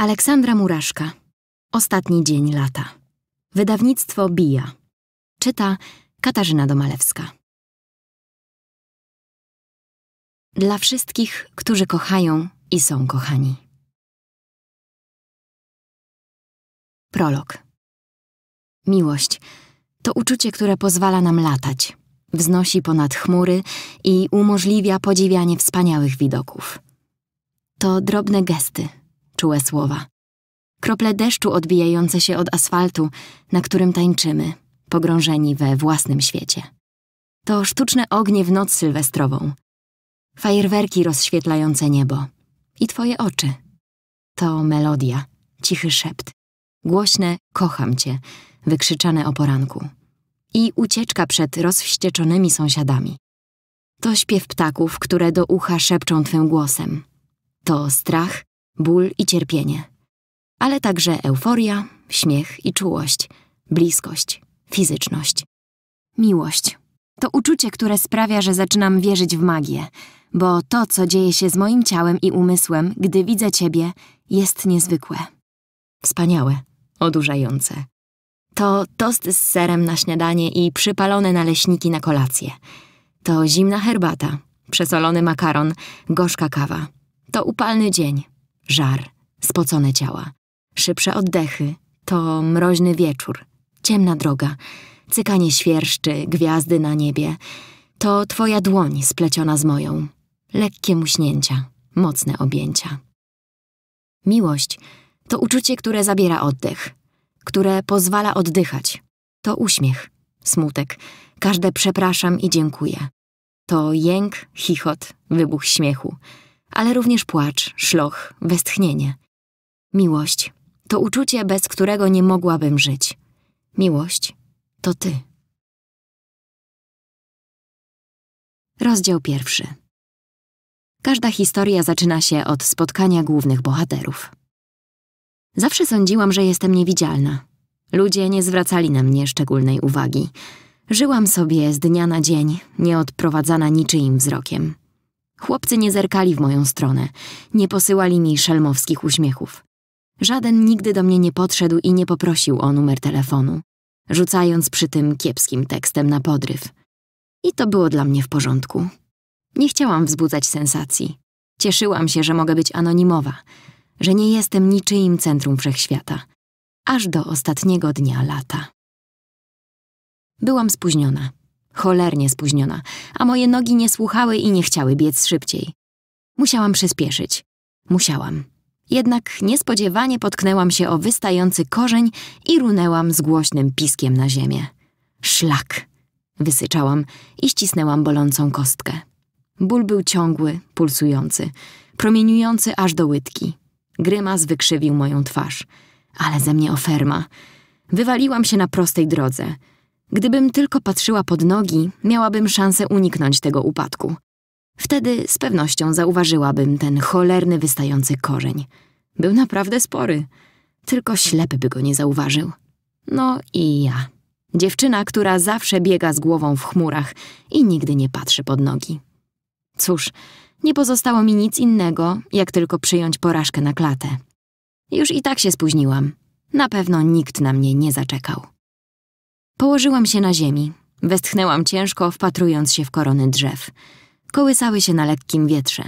Aleksandra Muraszka. Ostatni dzień lata. Wydawnictwo Bija. Czyta Katarzyna Domalewska. Dla wszystkich, którzy kochają i są kochani. Prolog. Miłość to uczucie, które pozwala nam latać, wznosi ponad chmury i umożliwia podziwianie wspaniałych widoków. To drobne gesty, czułe słowa. Krople deszczu odbijające się od asfaltu, na którym tańczymy, pogrążeni we własnym świecie. To sztuczne ognie w noc sylwestrową. Fajerwerki rozświetlające niebo. I twoje oczy. To melodia, cichy szept. Głośne kocham cię, wykrzyczane o poranku. I ucieczka przed rozwścieczonymi sąsiadami. To śpiew ptaków, które do ucha szepczą twym głosem. To strach ból i cierpienie, ale także euforia, śmiech i czułość, bliskość, fizyczność. Miłość to uczucie, które sprawia, że zaczynam wierzyć w magię, bo to, co dzieje się z moim ciałem i umysłem, gdy widzę Ciebie, jest niezwykłe. Wspaniałe, odurzające. To tost z serem na śniadanie i przypalone naleśniki na kolację. To zimna herbata, przesolony makaron, gorzka kawa. To upalny dzień, Żar, spocone ciała, szybsze oddechy, to mroźny wieczór, ciemna droga, cykanie świerszczy, gwiazdy na niebie. To twoja dłoń spleciona z moją, lekkie muśnięcia, mocne objęcia. Miłość to uczucie, które zabiera oddech, które pozwala oddychać. To uśmiech, smutek, każde przepraszam i dziękuję. To jęk, chichot, wybuch śmiechu ale również płacz, szloch, westchnienie. Miłość to uczucie, bez którego nie mogłabym żyć. Miłość to ty. Rozdział pierwszy. Każda historia zaczyna się od spotkania głównych bohaterów. Zawsze sądziłam, że jestem niewidzialna. Ludzie nie zwracali na mnie szczególnej uwagi. Żyłam sobie z dnia na dzień, nieodprowadzana niczyim wzrokiem. Chłopcy nie zerkali w moją stronę, nie posyłali mi szelmowskich uśmiechów. Żaden nigdy do mnie nie podszedł i nie poprosił o numer telefonu, rzucając przy tym kiepskim tekstem na podryw. I to było dla mnie w porządku. Nie chciałam wzbudzać sensacji. Cieszyłam się, że mogę być anonimowa, że nie jestem niczyim centrum wszechświata. Aż do ostatniego dnia lata. Byłam spóźniona. Cholernie spóźniona, a moje nogi nie słuchały i nie chciały biec szybciej. Musiałam przyspieszyć. Musiałam. Jednak niespodziewanie potknęłam się o wystający korzeń i runęłam z głośnym piskiem na ziemię. Szlak! Wysyczałam i ścisnęłam bolącą kostkę. Ból był ciągły, pulsujący, promieniujący aż do łydki. Grymas wykrzywił moją twarz. Ale ze mnie oferma. Wywaliłam się na prostej drodze – Gdybym tylko patrzyła pod nogi, miałabym szansę uniknąć tego upadku. Wtedy z pewnością zauważyłabym ten cholerny wystający korzeń. Był naprawdę spory. Tylko ślepy by go nie zauważył. No i ja. Dziewczyna, która zawsze biega z głową w chmurach i nigdy nie patrzy pod nogi. Cóż, nie pozostało mi nic innego, jak tylko przyjąć porażkę na klatę. Już i tak się spóźniłam. Na pewno nikt na mnie nie zaczekał. Położyłam się na ziemi. Westchnęłam ciężko, wpatrując się w korony drzew. Kołysały się na lekkim wietrze.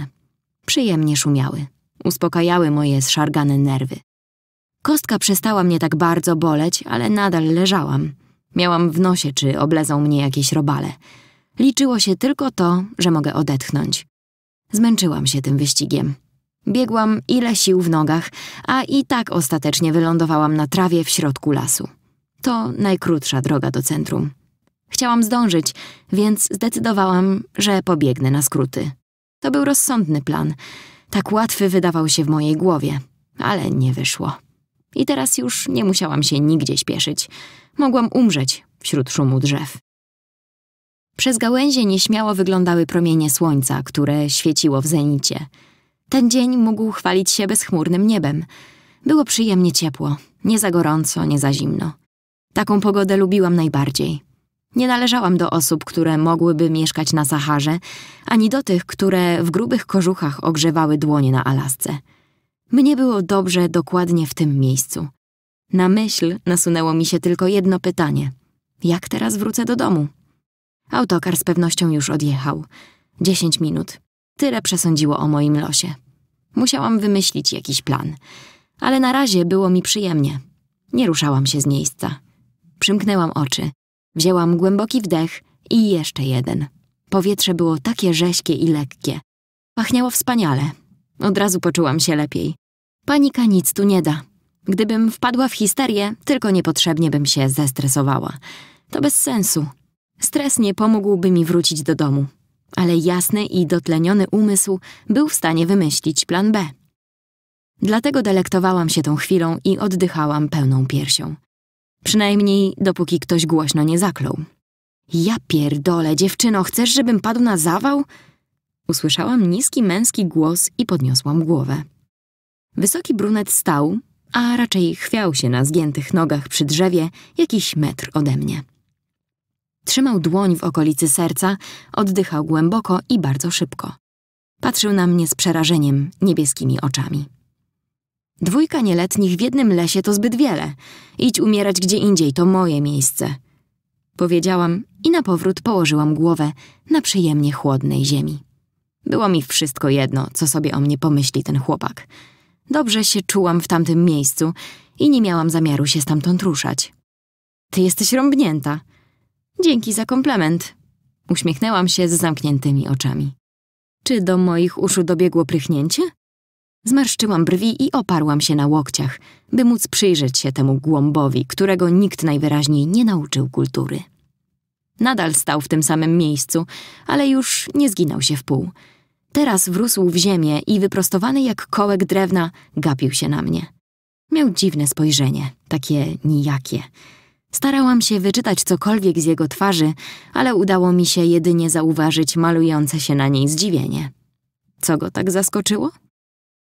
Przyjemnie szumiały. Uspokajały moje zszargane nerwy. Kostka przestała mnie tak bardzo boleć, ale nadal leżałam. Miałam w nosie, czy oblezą mnie jakieś robale. Liczyło się tylko to, że mogę odetchnąć. Zmęczyłam się tym wyścigiem. Biegłam ile sił w nogach, a i tak ostatecznie wylądowałam na trawie w środku lasu. To najkrótsza droga do centrum. Chciałam zdążyć, więc zdecydowałam, że pobiegnę na skróty. To był rozsądny plan. Tak łatwy wydawał się w mojej głowie, ale nie wyszło. I teraz już nie musiałam się nigdzie śpieszyć. Mogłam umrzeć wśród szumu drzew. Przez gałęzie nieśmiało wyglądały promienie słońca, które świeciło w zenicie. Ten dzień mógł chwalić się bezchmurnym niebem. Było przyjemnie ciepło, nie za gorąco, nie za zimno. Taką pogodę lubiłam najbardziej. Nie należałam do osób, które mogłyby mieszkać na Saharze, ani do tych, które w grubych kożuchach ogrzewały dłonie na Alasce. Mnie było dobrze dokładnie w tym miejscu. Na myśl nasunęło mi się tylko jedno pytanie. Jak teraz wrócę do domu? Autokar z pewnością już odjechał. Dziesięć minut. Tyle przesądziło o moim losie. Musiałam wymyślić jakiś plan. Ale na razie było mi przyjemnie. Nie ruszałam się z miejsca. Przymknęłam oczy. Wzięłam głęboki wdech i jeszcze jeden. Powietrze było takie rześkie i lekkie. Pachniało wspaniale. Od razu poczułam się lepiej. Panika nic tu nie da. Gdybym wpadła w histerię, tylko niepotrzebnie bym się zestresowała. To bez sensu. Stres nie pomógłby mi wrócić do domu. Ale jasny i dotleniony umysł był w stanie wymyślić plan B. Dlatego delektowałam się tą chwilą i oddychałam pełną piersią. Przynajmniej dopóki ktoś głośno nie zaklął. Ja pierdolę, dziewczyno, chcesz, żebym padł na zawał? Usłyszałam niski męski głos i podniosłam głowę. Wysoki brunet stał, a raczej chwiał się na zgiętych nogach przy drzewie jakiś metr ode mnie. Trzymał dłoń w okolicy serca, oddychał głęboko i bardzo szybko. Patrzył na mnie z przerażeniem niebieskimi oczami. Dwójka nieletnich w jednym lesie to zbyt wiele. Idź umierać gdzie indziej, to moje miejsce. Powiedziałam i na powrót położyłam głowę na przyjemnie chłodnej ziemi. Było mi wszystko jedno, co sobie o mnie pomyśli ten chłopak. Dobrze się czułam w tamtym miejscu i nie miałam zamiaru się stamtąd ruszać. Ty jesteś rąbnięta. Dzięki za komplement. Uśmiechnęłam się z zamkniętymi oczami. Czy do moich uszu dobiegło prychnięcie? Zmarszczyłam brwi i oparłam się na łokciach, by móc przyjrzeć się temu głąbowi, którego nikt najwyraźniej nie nauczył kultury. Nadal stał w tym samym miejscu, ale już nie zginął się w pół. Teraz wrósł w ziemię i wyprostowany jak kołek drewna gapił się na mnie. Miał dziwne spojrzenie, takie nijakie. Starałam się wyczytać cokolwiek z jego twarzy, ale udało mi się jedynie zauważyć malujące się na niej zdziwienie. Co go tak zaskoczyło?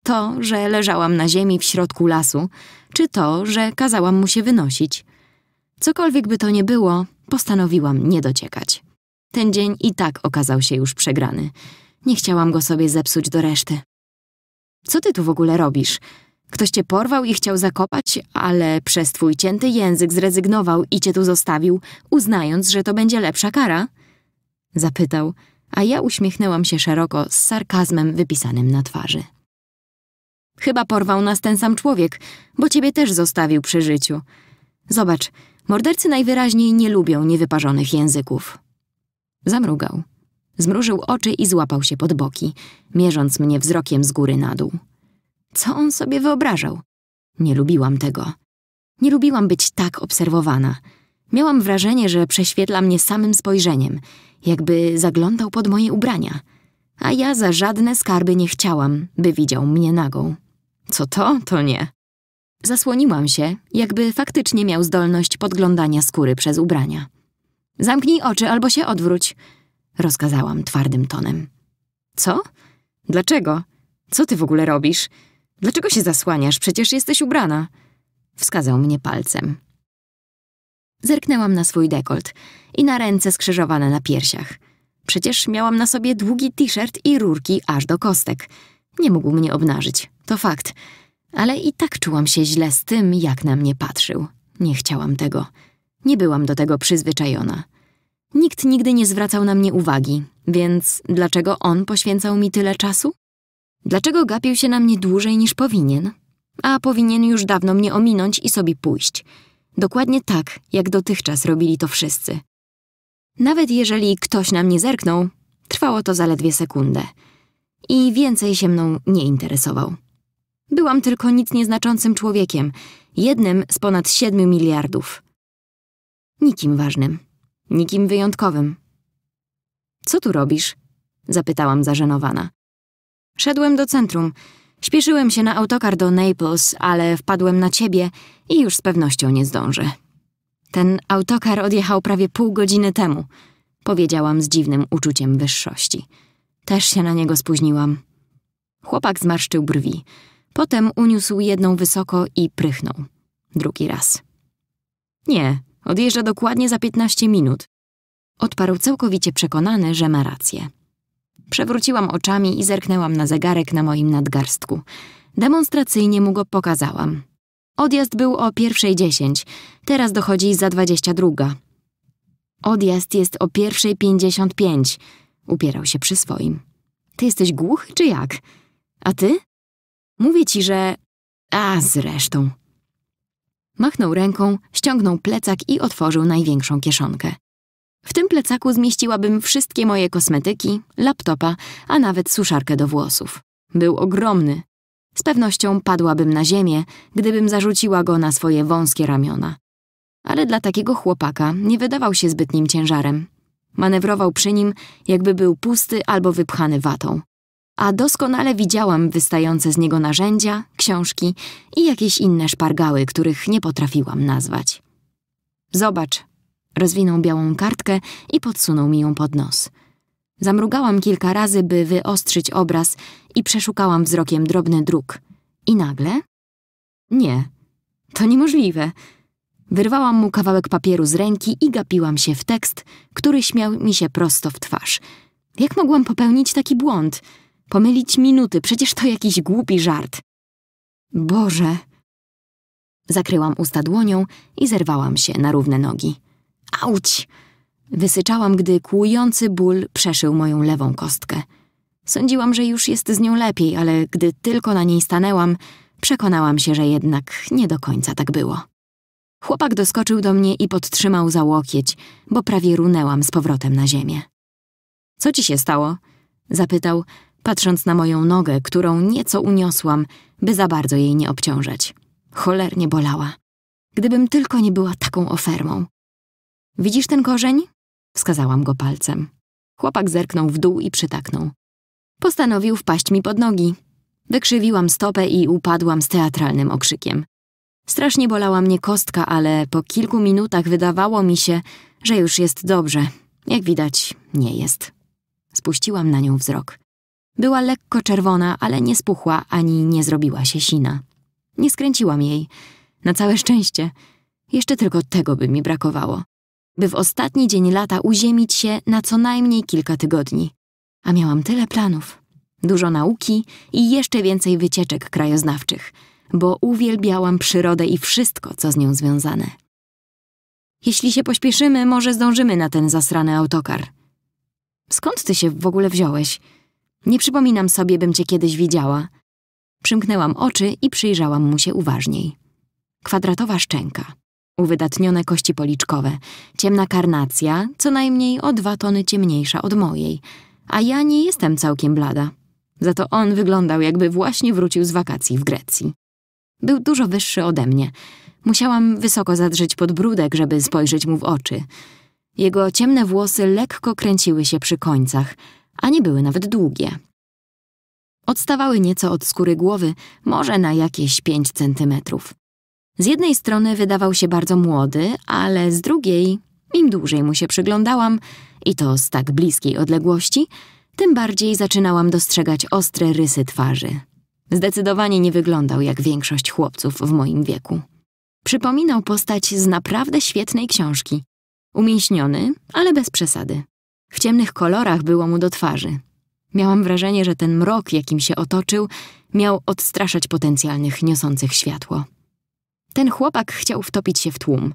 To, że leżałam na ziemi w środku lasu, czy to, że kazałam mu się wynosić. Cokolwiek by to nie było, postanowiłam nie dociekać. Ten dzień i tak okazał się już przegrany. Nie chciałam go sobie zepsuć do reszty. Co ty tu w ogóle robisz? Ktoś cię porwał i chciał zakopać, ale przez twój cięty język zrezygnował i cię tu zostawił, uznając, że to będzie lepsza kara? Zapytał, a ja uśmiechnęłam się szeroko z sarkazmem wypisanym na twarzy. Chyba porwał nas ten sam człowiek, bo ciebie też zostawił przy życiu. Zobacz, mordercy najwyraźniej nie lubią niewyparzonych języków. Zamrugał. Zmrużył oczy i złapał się pod boki, mierząc mnie wzrokiem z góry na dół. Co on sobie wyobrażał? Nie lubiłam tego. Nie lubiłam być tak obserwowana. Miałam wrażenie, że prześwietla mnie samym spojrzeniem, jakby zaglądał pod moje ubrania. A ja za żadne skarby nie chciałam, by widział mnie nagą. Co to, to nie. Zasłoniłam się, jakby faktycznie miał zdolność podglądania skóry przez ubrania. Zamknij oczy albo się odwróć, rozkazałam twardym tonem. Co? Dlaczego? Co ty w ogóle robisz? Dlaczego się zasłaniasz? Przecież jesteś ubrana. Wskazał mnie palcem. Zerknęłam na swój dekolt i na ręce skrzyżowane na piersiach. Przecież miałam na sobie długi t-shirt i rurki aż do kostek – nie mógł mnie obnażyć, to fakt. Ale i tak czułam się źle z tym, jak na mnie patrzył. Nie chciałam tego. Nie byłam do tego przyzwyczajona. Nikt nigdy nie zwracał na mnie uwagi, więc dlaczego on poświęcał mi tyle czasu? Dlaczego gapił się na mnie dłużej niż powinien? A powinien już dawno mnie ominąć i sobie pójść. Dokładnie tak, jak dotychczas robili to wszyscy. Nawet jeżeli ktoś na mnie zerknął, trwało to zaledwie sekundę – i więcej się mną nie interesował. Byłam tylko nic nieznaczącym człowiekiem, jednym z ponad siedmiu miliardów. Nikim ważnym, nikim wyjątkowym. Co tu robisz? zapytałam zażenowana. Szedłem do centrum. Śpieszyłem się na autokar do Naples, ale wpadłem na ciebie i już z pewnością nie zdążę. Ten autokar odjechał prawie pół godziny temu, powiedziałam z dziwnym uczuciem wyższości. Też się na niego spóźniłam. Chłopak zmarszczył brwi. Potem uniósł jedną wysoko i prychnął. Drugi raz. Nie, odjeżdża dokładnie za 15 minut. Odparł całkowicie przekonany, że ma rację. Przewróciłam oczami i zerknęłam na zegarek na moim nadgarstku. Demonstracyjnie mu go pokazałam. Odjazd był o pierwszej dziesięć, teraz dochodzi za dwadzieścia druga. Odjazd jest o pierwszej pięćdziesiąt pięć. Upierał się przy swoim. Ty jesteś głuchy czy jak? A ty? Mówię ci, że... A, zresztą. Machnął ręką, ściągnął plecak i otworzył największą kieszonkę. W tym plecaku zmieściłabym wszystkie moje kosmetyki, laptopa, a nawet suszarkę do włosów. Był ogromny. Z pewnością padłabym na ziemię, gdybym zarzuciła go na swoje wąskie ramiona. Ale dla takiego chłopaka nie wydawał się zbytnim ciężarem, Manewrował przy nim, jakby był pusty albo wypchany watą. A doskonale widziałam wystające z niego narzędzia, książki i jakieś inne szpargały, których nie potrafiłam nazwać. Zobacz. Rozwinął białą kartkę i podsunął mi ją pod nos. Zamrugałam kilka razy, by wyostrzyć obraz i przeszukałam wzrokiem drobny druk. I nagle? Nie. To niemożliwe. Wyrwałam mu kawałek papieru z ręki i gapiłam się w tekst, który śmiał mi się prosto w twarz. Jak mogłam popełnić taki błąd? Pomylić minuty, przecież to jakiś głupi żart. Boże! Zakryłam usta dłonią i zerwałam się na równe nogi. Auć! Wysyczałam, gdy kłujący ból przeszył moją lewą kostkę. Sądziłam, że już jest z nią lepiej, ale gdy tylko na niej stanęłam, przekonałam się, że jednak nie do końca tak było. Chłopak doskoczył do mnie i podtrzymał za łokieć, bo prawie runęłam z powrotem na ziemię. Co ci się stało? Zapytał, patrząc na moją nogę, którą nieco uniosłam, by za bardzo jej nie obciążać. Cholernie bolała. Gdybym tylko nie była taką ofermą. Widzisz ten korzeń? Wskazałam go palcem. Chłopak zerknął w dół i przytaknął. Postanowił wpaść mi pod nogi. Wykrzywiłam stopę i upadłam z teatralnym okrzykiem. Strasznie bolała mnie kostka, ale po kilku minutach wydawało mi się, że już jest dobrze. Jak widać, nie jest. Spuściłam na nią wzrok. Była lekko czerwona, ale nie spuchła ani nie zrobiła się sina. Nie skręciłam jej. Na całe szczęście. Jeszcze tylko tego by mi brakowało. By w ostatni dzień lata uziemić się na co najmniej kilka tygodni. A miałam tyle planów. Dużo nauki i jeszcze więcej wycieczek krajoznawczych – bo uwielbiałam przyrodę i wszystko, co z nią związane. Jeśli się pośpieszymy, może zdążymy na ten zasrany autokar. Skąd ty się w ogóle wziąłeś? Nie przypominam sobie, bym cię kiedyś widziała. Przymknęłam oczy i przyjrzałam mu się uważniej. Kwadratowa szczęka, uwydatnione kości policzkowe, ciemna karnacja, co najmniej o dwa tony ciemniejsza od mojej, a ja nie jestem całkiem blada. Za to on wyglądał, jakby właśnie wrócił z wakacji w Grecji. Był dużo wyższy ode mnie. Musiałam wysoko zadrzeć podbródek, żeby spojrzeć mu w oczy. Jego ciemne włosy lekko kręciły się przy końcach, a nie były nawet długie. Odstawały nieco od skóry głowy, może na jakieś pięć centymetrów. Z jednej strony wydawał się bardzo młody, ale z drugiej, im dłużej mu się przyglądałam, i to z tak bliskiej odległości, tym bardziej zaczynałam dostrzegać ostre rysy twarzy. Zdecydowanie nie wyglądał jak większość chłopców w moim wieku. Przypominał postać z naprawdę świetnej książki. Umięśniony, ale bez przesady. W ciemnych kolorach było mu do twarzy. Miałam wrażenie, że ten mrok, jakim się otoczył, miał odstraszać potencjalnych niosących światło. Ten chłopak chciał wtopić się w tłum.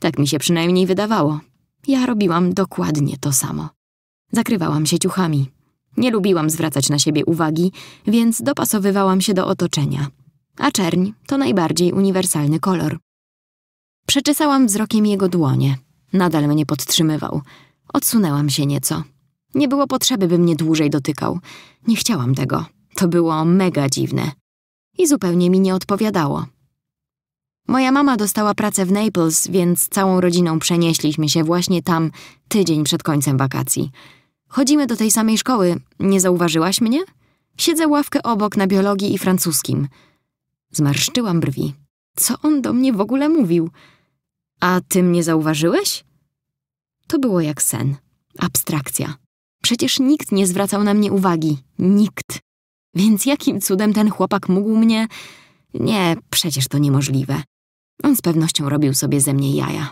Tak mi się przynajmniej wydawało. Ja robiłam dokładnie to samo. Zakrywałam się ciuchami, nie lubiłam zwracać na siebie uwagi, więc dopasowywałam się do otoczenia. A czerń to najbardziej uniwersalny kolor. Przeczesałam wzrokiem jego dłonie. Nadal mnie podtrzymywał. Odsunęłam się nieco. Nie było potrzeby, by mnie dłużej dotykał. Nie chciałam tego. To było mega dziwne. I zupełnie mi nie odpowiadało. Moja mama dostała pracę w Naples, więc całą rodziną przenieśliśmy się właśnie tam tydzień przed końcem wakacji. Chodzimy do tej samej szkoły. Nie zauważyłaś mnie? Siedzę ławkę obok na biologii i francuskim. Zmarszczyłam brwi. Co on do mnie w ogóle mówił? A ty mnie zauważyłeś? To było jak sen. Abstrakcja. Przecież nikt nie zwracał na mnie uwagi. Nikt. Więc jakim cudem ten chłopak mógł mnie... Nie, przecież to niemożliwe. On z pewnością robił sobie ze mnie jaja.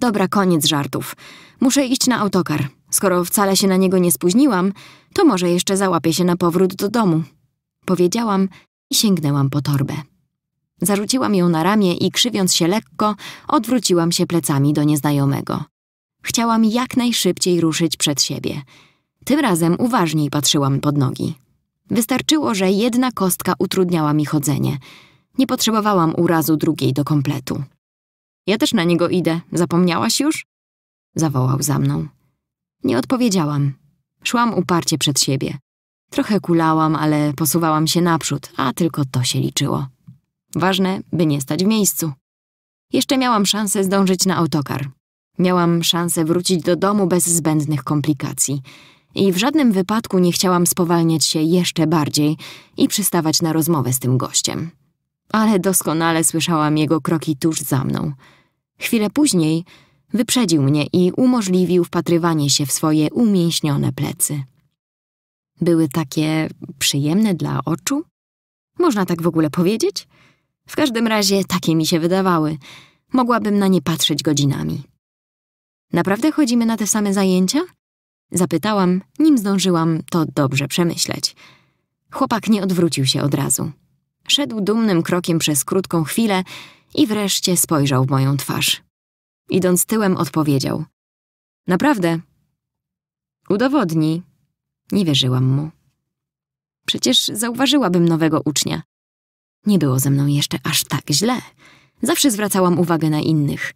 Dobra, koniec żartów. Muszę iść na autokar. Skoro wcale się na niego nie spóźniłam, to może jeszcze załapię się na powrót do domu. Powiedziałam i sięgnęłam po torbę. Zarzuciłam ją na ramię i krzywiąc się lekko, odwróciłam się plecami do nieznajomego. Chciałam jak najszybciej ruszyć przed siebie. Tym razem uważniej patrzyłam pod nogi. Wystarczyło, że jedna kostka utrudniała mi chodzenie. Nie potrzebowałam urazu drugiej do kompletu. Ja też na niego idę. Zapomniałaś już? Zawołał za mną. Nie odpowiedziałam. Szłam uparcie przed siebie. Trochę kulałam, ale posuwałam się naprzód, a tylko to się liczyło. Ważne, by nie stać w miejscu. Jeszcze miałam szansę zdążyć na autokar. Miałam szansę wrócić do domu bez zbędnych komplikacji. I w żadnym wypadku nie chciałam spowalniać się jeszcze bardziej i przystawać na rozmowę z tym gościem. Ale doskonale słyszałam jego kroki tuż za mną. Chwilę później Wyprzedził mnie i umożliwił wpatrywanie się w swoje umięśnione plecy. Były takie przyjemne dla oczu? Można tak w ogóle powiedzieć? W każdym razie takie mi się wydawały. Mogłabym na nie patrzeć godzinami. Naprawdę chodzimy na te same zajęcia? Zapytałam, nim zdążyłam to dobrze przemyśleć. Chłopak nie odwrócił się od razu. Szedł dumnym krokiem przez krótką chwilę i wreszcie spojrzał w moją twarz. Idąc tyłem odpowiedział. Naprawdę? Udowodnij. Nie wierzyłam mu. Przecież zauważyłabym nowego ucznia. Nie było ze mną jeszcze aż tak źle. Zawsze zwracałam uwagę na innych.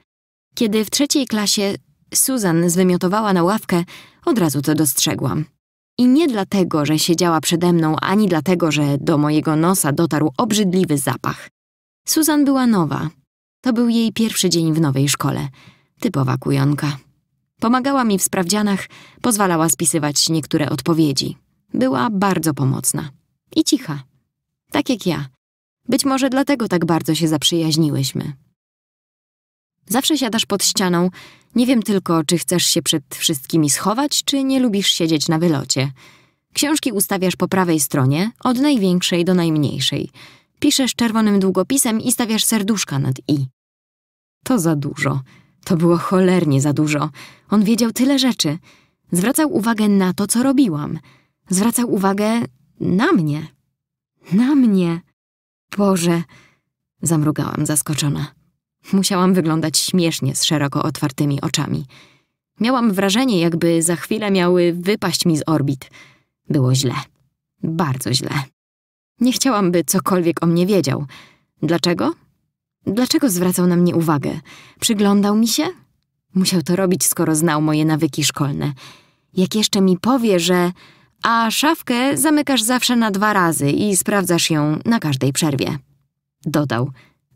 Kiedy w trzeciej klasie Susan zwymiotowała na ławkę, od razu to dostrzegłam. I nie dlatego, że siedziała przede mną, ani dlatego, że do mojego nosa dotarł obrzydliwy zapach. Susan była nowa, to był jej pierwszy dzień w nowej szkole. Typowa kujonka. Pomagała mi w sprawdzianach, pozwalała spisywać niektóre odpowiedzi. Była bardzo pomocna. I cicha. Tak jak ja. Być może dlatego tak bardzo się zaprzyjaźniłyśmy. Zawsze siadasz pod ścianą. Nie wiem tylko, czy chcesz się przed wszystkimi schować, czy nie lubisz siedzieć na wylocie. Książki ustawiasz po prawej stronie, od największej do najmniejszej. Piszesz czerwonym długopisem i stawiasz serduszka nad i. To za dużo. To było cholernie za dużo. On wiedział tyle rzeczy. Zwracał uwagę na to, co robiłam. Zwracał uwagę na mnie. Na mnie. Boże. Zamrugałam zaskoczona. Musiałam wyglądać śmiesznie z szeroko otwartymi oczami. Miałam wrażenie, jakby za chwilę miały wypaść mi z orbit. Było źle. Bardzo źle. Nie chciałam, by cokolwiek o mnie wiedział. Dlaczego? Dlaczego zwracał na mnie uwagę? Przyglądał mi się? Musiał to robić, skoro znał moje nawyki szkolne. Jak jeszcze mi powie, że a szafkę zamykasz zawsze na dwa razy i sprawdzasz ją na każdej przerwie. Dodał,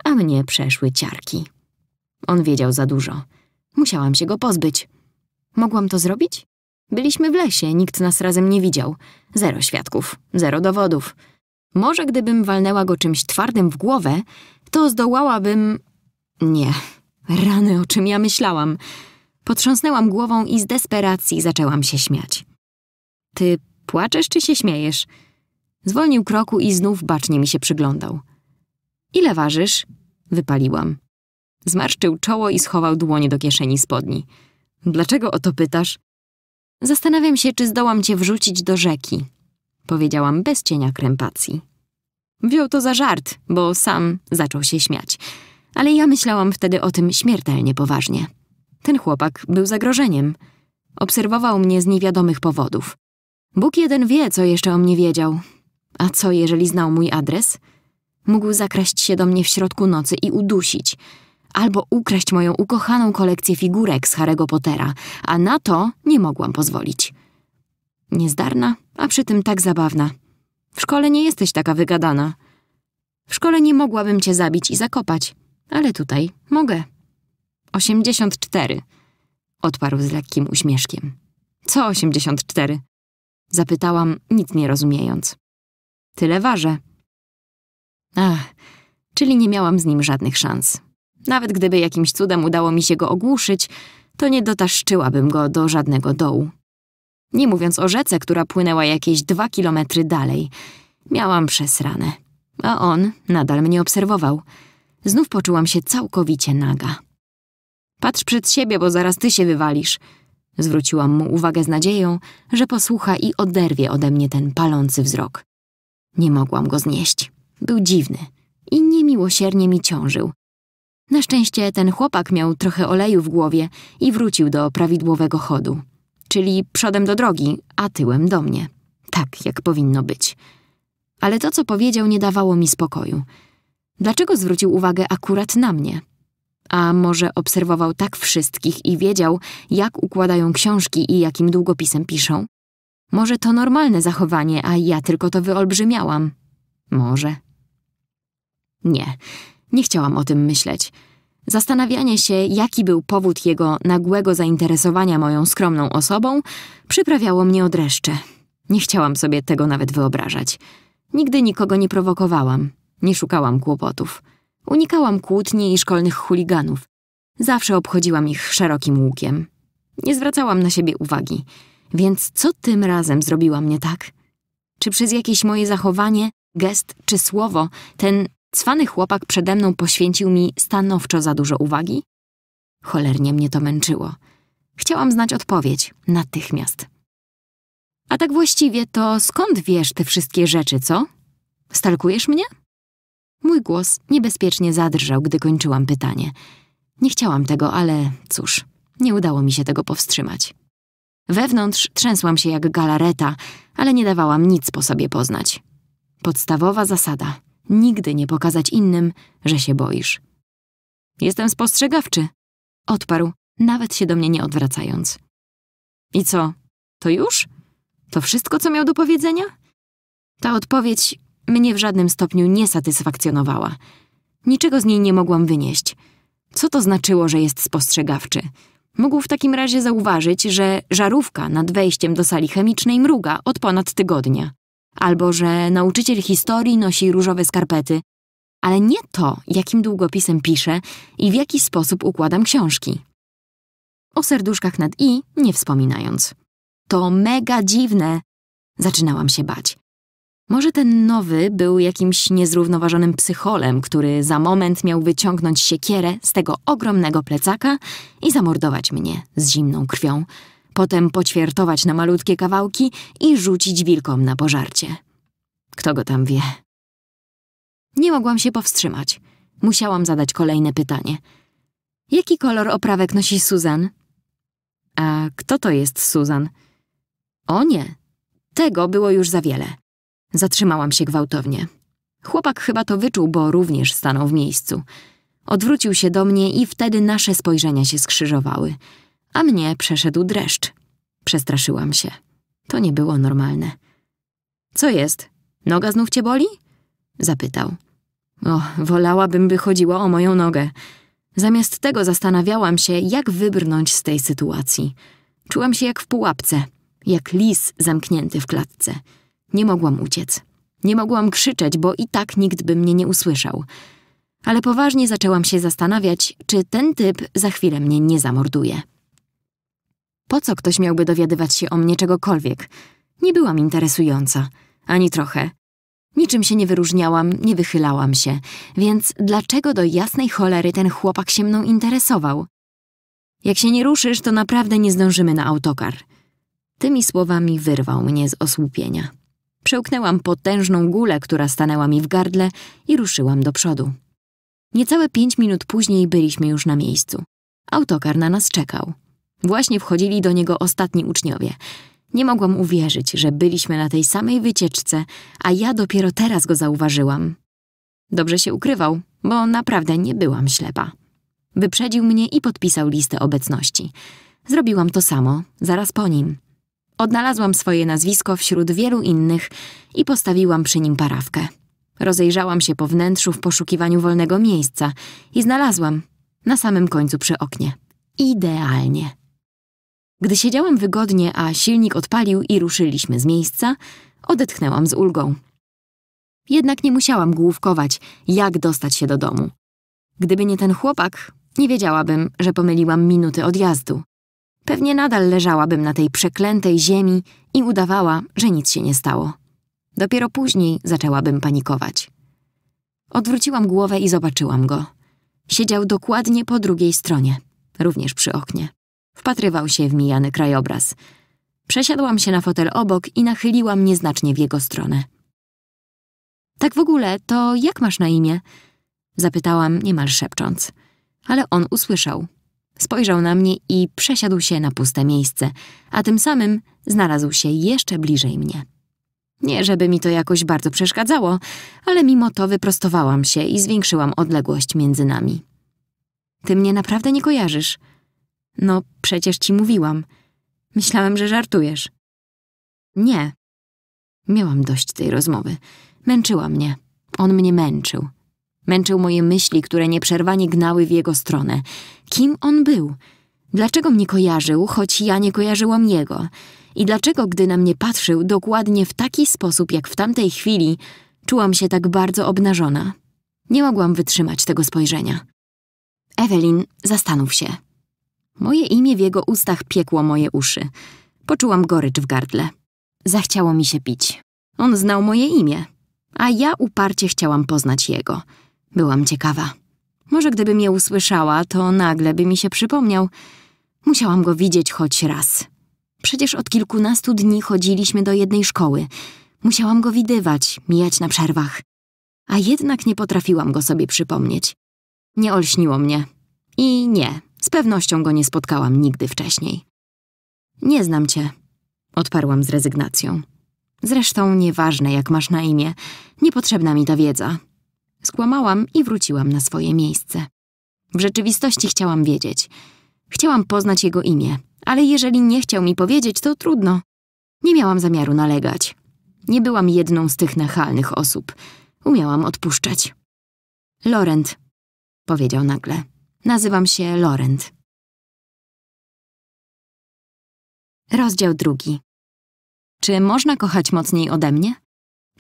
a mnie przeszły ciarki. On wiedział za dużo. Musiałam się go pozbyć. Mogłam to zrobić? Byliśmy w lesie, nikt nas razem nie widział. Zero świadków, zero dowodów. Może gdybym walnęła go czymś twardym w głowę, to zdołałabym... Nie, rany, o czym ja myślałam. Potrząsnęłam głową i z desperacji zaczęłam się śmiać. Ty płaczesz czy się śmiejesz? Zwolnił kroku i znów bacznie mi się przyglądał. Ile ważysz? Wypaliłam. Zmarszczył czoło i schował dłonie do kieszeni spodni. Dlaczego o to pytasz? Zastanawiam się, czy zdołam cię wrzucić do rzeki, powiedziałam bez cienia krępacji. Wziął to za żart, bo sam zaczął się śmiać. Ale ja myślałam wtedy o tym śmiertelnie poważnie. Ten chłopak był zagrożeniem. Obserwował mnie z niewiadomych powodów. Bóg jeden wie, co jeszcze o mnie wiedział. A co, jeżeli znał mój adres? Mógł zakraść się do mnie w środku nocy i udusić. Albo ukraść moją ukochaną kolekcję figurek z Harry'ego Pottera, a na to nie mogłam pozwolić. Niezdarna, a przy tym tak zabawna. W szkole nie jesteś taka wygadana. W szkole nie mogłabym cię zabić i zakopać, ale tutaj mogę. 84, odparł z lekkim uśmieszkiem. Co 84? Zapytałam, nic nie rozumiejąc. Tyle ważę. Ach, czyli nie miałam z nim żadnych szans. Nawet gdyby jakimś cudem udało mi się go ogłuszyć, to nie dotaszczyłabym go do żadnego dołu. Nie mówiąc o rzece, która płynęła jakieś dwa kilometry dalej. Miałam przesrane. A on nadal mnie obserwował. Znów poczułam się całkowicie naga. Patrz przed siebie, bo zaraz ty się wywalisz. Zwróciłam mu uwagę z nadzieją, że posłucha i oderwie ode mnie ten palący wzrok. Nie mogłam go znieść. Był dziwny i niemiłosiernie mi ciążył. Na szczęście ten chłopak miał trochę oleju w głowie i wrócił do prawidłowego chodu czyli przodem do drogi, a tyłem do mnie. Tak, jak powinno być. Ale to, co powiedział, nie dawało mi spokoju. Dlaczego zwrócił uwagę akurat na mnie? A może obserwował tak wszystkich i wiedział, jak układają książki i jakim długopisem piszą? Może to normalne zachowanie, a ja tylko to wyolbrzymiałam. Może. Nie, nie chciałam o tym myśleć. Zastanawianie się, jaki był powód jego nagłego zainteresowania moją skromną osobą, przyprawiało mnie od dreszcze. Nie chciałam sobie tego nawet wyobrażać. Nigdy nikogo nie prowokowałam, nie szukałam kłopotów. Unikałam kłótni i szkolnych chuliganów. Zawsze obchodziłam ich szerokim łukiem. Nie zwracałam na siebie uwagi. Więc co tym razem zrobiła mnie tak? Czy przez jakieś moje zachowanie, gest czy słowo ten Cwany chłopak przede mną poświęcił mi stanowczo za dużo uwagi? Cholernie mnie to męczyło. Chciałam znać odpowiedź natychmiast. A tak właściwie to skąd wiesz te wszystkie rzeczy, co? Stalkujesz mnie? Mój głos niebezpiecznie zadrżał, gdy kończyłam pytanie. Nie chciałam tego, ale cóż, nie udało mi się tego powstrzymać. Wewnątrz trzęsłam się jak galareta, ale nie dawałam nic po sobie poznać. Podstawowa zasada nigdy nie pokazać innym, że się boisz. Jestem spostrzegawczy, odparł, nawet się do mnie nie odwracając. I co? To już? To wszystko, co miał do powiedzenia? Ta odpowiedź mnie w żadnym stopniu nie satysfakcjonowała. Niczego z niej nie mogłam wynieść. Co to znaczyło, że jest spostrzegawczy? Mógł w takim razie zauważyć, że żarówka nad wejściem do sali chemicznej mruga od ponad tygodnia albo że nauczyciel historii nosi różowe skarpety, ale nie to, jakim długopisem piszę i w jaki sposób układam książki. O serduszkach nad i nie wspominając. To mega dziwne. Zaczynałam się bać. Może ten nowy był jakimś niezrównoważonym psycholem, który za moment miał wyciągnąć siekierę z tego ogromnego plecaka i zamordować mnie z zimną krwią, potem poćwiartować na malutkie kawałki i rzucić wilkom na pożarcie. Kto go tam wie? Nie mogłam się powstrzymać. Musiałam zadać kolejne pytanie. Jaki kolor oprawek nosi Susan? A kto to jest Susan? O nie, tego było już za wiele. Zatrzymałam się gwałtownie. Chłopak chyba to wyczuł, bo również stanął w miejscu. Odwrócił się do mnie i wtedy nasze spojrzenia się skrzyżowały a mnie przeszedł dreszcz. Przestraszyłam się. To nie było normalne. Co jest? Noga znów cię boli? Zapytał. O, wolałabym, by chodziło o moją nogę. Zamiast tego zastanawiałam się, jak wybrnąć z tej sytuacji. Czułam się jak w pułapce, jak lis zamknięty w klatce. Nie mogłam uciec. Nie mogłam krzyczeć, bo i tak nikt by mnie nie usłyszał. Ale poważnie zaczęłam się zastanawiać, czy ten typ za chwilę mnie nie zamorduje. Po co ktoś miałby dowiadywać się o mnie czegokolwiek? Nie byłam interesująca. Ani trochę. Niczym się nie wyróżniałam, nie wychylałam się. Więc dlaczego do jasnej cholery ten chłopak się mną interesował? Jak się nie ruszysz, to naprawdę nie zdążymy na autokar. Tymi słowami wyrwał mnie z osłupienia. Przełknęłam potężną gulę, która stanęła mi w gardle i ruszyłam do przodu. Niecałe pięć minut później byliśmy już na miejscu. Autokar na nas czekał. Właśnie wchodzili do niego ostatni uczniowie. Nie mogłam uwierzyć, że byliśmy na tej samej wycieczce, a ja dopiero teraz go zauważyłam. Dobrze się ukrywał, bo naprawdę nie byłam ślepa. Wyprzedził mnie i podpisał listę obecności. Zrobiłam to samo, zaraz po nim. Odnalazłam swoje nazwisko wśród wielu innych i postawiłam przy nim parawkę. Rozejrzałam się po wnętrzu w poszukiwaniu wolnego miejsca i znalazłam na samym końcu przy oknie. Idealnie. Gdy siedziałam wygodnie, a silnik odpalił i ruszyliśmy z miejsca, odetchnęłam z ulgą. Jednak nie musiałam główkować, jak dostać się do domu. Gdyby nie ten chłopak, nie wiedziałabym, że pomyliłam minuty odjazdu. Pewnie nadal leżałabym na tej przeklętej ziemi i udawała, że nic się nie stało. Dopiero później zaczęłabym panikować. Odwróciłam głowę i zobaczyłam go. Siedział dokładnie po drugiej stronie, również przy oknie. Wpatrywał się w mijany krajobraz. Przesiadłam się na fotel obok i nachyliłam nieznacznie w jego stronę. Tak w ogóle, to jak masz na imię? Zapytałam niemal szepcząc. Ale on usłyszał. Spojrzał na mnie i przesiadł się na puste miejsce, a tym samym znalazł się jeszcze bliżej mnie. Nie, żeby mi to jakoś bardzo przeszkadzało, ale mimo to wyprostowałam się i zwiększyłam odległość między nami. Ty mnie naprawdę nie kojarzysz – no, przecież ci mówiłam. Myślałam, że żartujesz. Nie. Miałam dość tej rozmowy. Męczyła mnie. On mnie męczył. Męczył moje myśli, które nieprzerwanie gnały w jego stronę. Kim on był? Dlaczego mnie kojarzył, choć ja nie kojarzyłam jego? I dlaczego, gdy na mnie patrzył dokładnie w taki sposób, jak w tamtej chwili, czułam się tak bardzo obnażona? Nie mogłam wytrzymać tego spojrzenia. Ewelin, zastanów się. Moje imię w jego ustach piekło moje uszy. Poczułam gorycz w gardle. Zachciało mi się pić. On znał moje imię, a ja uparcie chciałam poznać jego. Byłam ciekawa. Może gdyby mnie usłyszała, to nagle by mi się przypomniał. Musiałam go widzieć choć raz. Przecież od kilkunastu dni chodziliśmy do jednej szkoły. Musiałam go widywać, mijać na przerwach. A jednak nie potrafiłam go sobie przypomnieć. Nie olśniło mnie. I nie, z pewnością go nie spotkałam nigdy wcześniej. Nie znam cię, odparłam z rezygnacją. Zresztą nieważne, jak masz na imię, niepotrzebna mi ta wiedza. Skłamałam i wróciłam na swoje miejsce. W rzeczywistości chciałam wiedzieć. Chciałam poznać jego imię, ale jeżeli nie chciał mi powiedzieć, to trudno. Nie miałam zamiaru nalegać. Nie byłam jedną z tych nachalnych osób. Umiałam odpuszczać. Lorent, powiedział nagle. Nazywam się Laurent. Rozdział drugi. Czy można kochać mocniej ode mnie?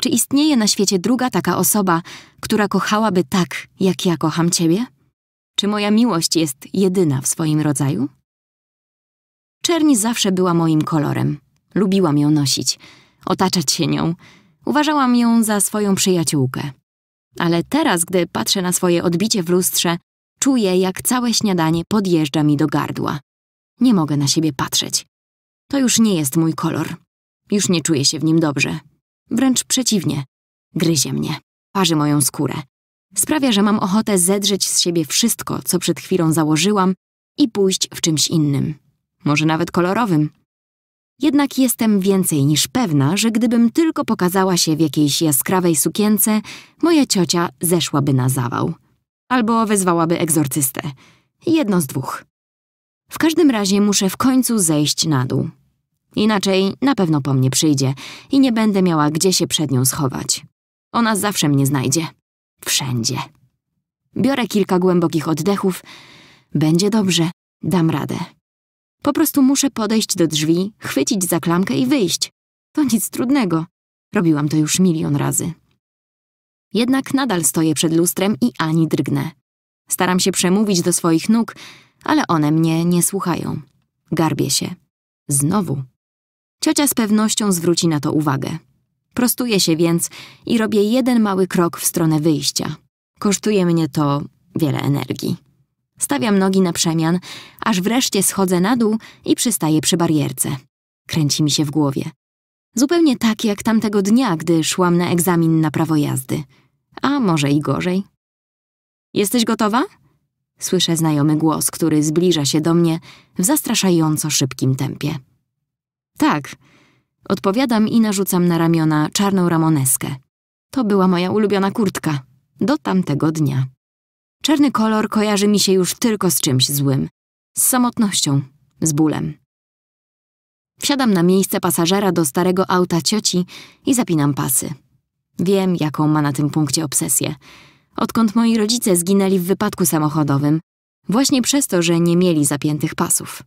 Czy istnieje na świecie druga taka osoba, która kochałaby tak, jak ja kocham ciebie? Czy moja miłość jest jedyna w swoim rodzaju? Czerni zawsze była moim kolorem. Lubiłam ją nosić, otaczać się nią. Uważałam ją za swoją przyjaciółkę. Ale teraz, gdy patrzę na swoje odbicie w lustrze, Czuję, jak całe śniadanie podjeżdża mi do gardła. Nie mogę na siebie patrzeć. To już nie jest mój kolor. Już nie czuję się w nim dobrze. Wręcz przeciwnie. Gryzie mnie. Parzy moją skórę. Sprawia, że mam ochotę zedrzeć z siebie wszystko, co przed chwilą założyłam i pójść w czymś innym. Może nawet kolorowym. Jednak jestem więcej niż pewna, że gdybym tylko pokazała się w jakiejś jaskrawej sukience, moja ciocia zeszłaby na zawał albo wezwałaby egzorcystę. Jedno z dwóch. W każdym razie muszę w końcu zejść na dół. Inaczej na pewno po mnie przyjdzie i nie będę miała gdzie się przed nią schować. Ona zawsze mnie znajdzie. Wszędzie. Biorę kilka głębokich oddechów. Będzie dobrze, dam radę. Po prostu muszę podejść do drzwi, chwycić za klamkę i wyjść. To nic trudnego. Robiłam to już milion razy. Jednak nadal stoję przed lustrem i ani drgnę. Staram się przemówić do swoich nóg, ale one mnie nie słuchają. Garbię się. Znowu. Ciocia z pewnością zwróci na to uwagę. Prostuję się więc i robię jeden mały krok w stronę wyjścia. Kosztuje mnie to wiele energii. Stawiam nogi na przemian, aż wreszcie schodzę na dół i przystaję przy barierce. Kręci mi się w głowie. Zupełnie tak jak tamtego dnia, gdy szłam na egzamin na prawo jazdy. A może i gorzej. Jesteś gotowa? Słyszę znajomy głos, który zbliża się do mnie w zastraszająco szybkim tempie. Tak, odpowiadam i narzucam na ramiona czarną ramoneskę. To była moja ulubiona kurtka. Do tamtego dnia. Czarny kolor kojarzy mi się już tylko z czymś złym. Z samotnością, z bólem. Wsiadam na miejsce pasażera do starego auta cioci i zapinam pasy. Wiem, jaką ma na tym punkcie obsesję. Odkąd moi rodzice zginęli w wypadku samochodowym, właśnie przez to, że nie mieli zapiętych pasów.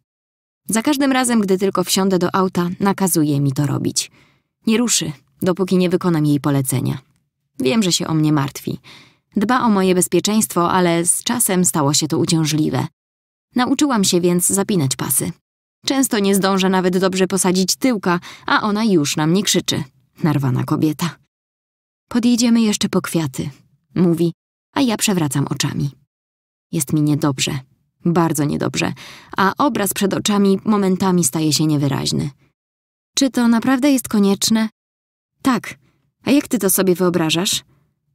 Za każdym razem, gdy tylko wsiądę do auta, nakazuje mi to robić. Nie ruszy, dopóki nie wykonam jej polecenia. Wiem, że się o mnie martwi. Dba o moje bezpieczeństwo, ale z czasem stało się to uciążliwe. Nauczyłam się więc zapinać pasy. Często nie zdążę nawet dobrze posadzić tyłka, a ona już na mnie krzyczy. Narwana kobieta. Podjedziemy jeszcze po kwiaty, mówi, a ja przewracam oczami. Jest mi niedobrze, bardzo niedobrze, a obraz przed oczami momentami staje się niewyraźny. Czy to naprawdę jest konieczne? Tak. A jak ty to sobie wyobrażasz?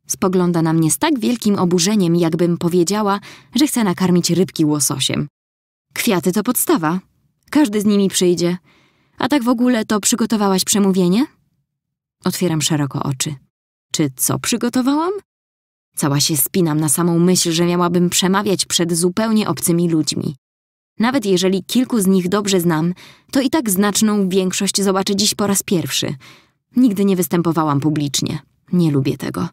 Spogląda na mnie z tak wielkim oburzeniem, jakbym powiedziała, że chce nakarmić rybki łososiem. Kwiaty to podstawa, każdy z nimi przyjdzie. A tak w ogóle to przygotowałaś przemówienie? Otwieram szeroko oczy. Czy co przygotowałam? Cała się spinam na samą myśl, że miałabym przemawiać przed zupełnie obcymi ludźmi. Nawet jeżeli kilku z nich dobrze znam, to i tak znaczną większość zobaczę dziś po raz pierwszy. Nigdy nie występowałam publicznie. Nie lubię tego.